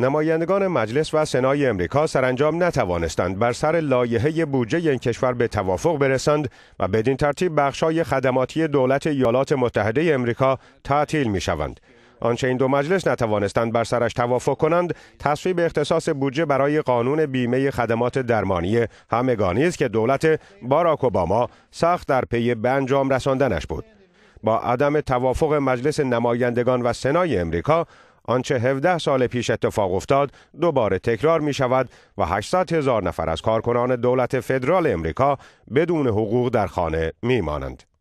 نمایندگان مجلس و سنای امریکا سرانجام نتوانستند بر سر لایحه بودجه این کشور به توافق برسند و بدین ترتیب بخشای خدماتی دولت ایالات متحده امریکا تعطیل می شوند. آنچه این دو مجلس نتوانستند بر سرش توافق کنند تصویب اختصاص بودجه برای قانون بیمه خدمات درمانی همگانی است که دولت باراک اوباما سخت در پی به انجام رساندنش بود با عدم توافق مجلس نمایندگان و سنای امریکا آنچه 17 سال پیش اتفاق افتاد دوباره تکرار می شود و 800 هزار نفر از کارکنان دولت فدرال امریکا بدون حقوق در خانه می مانند.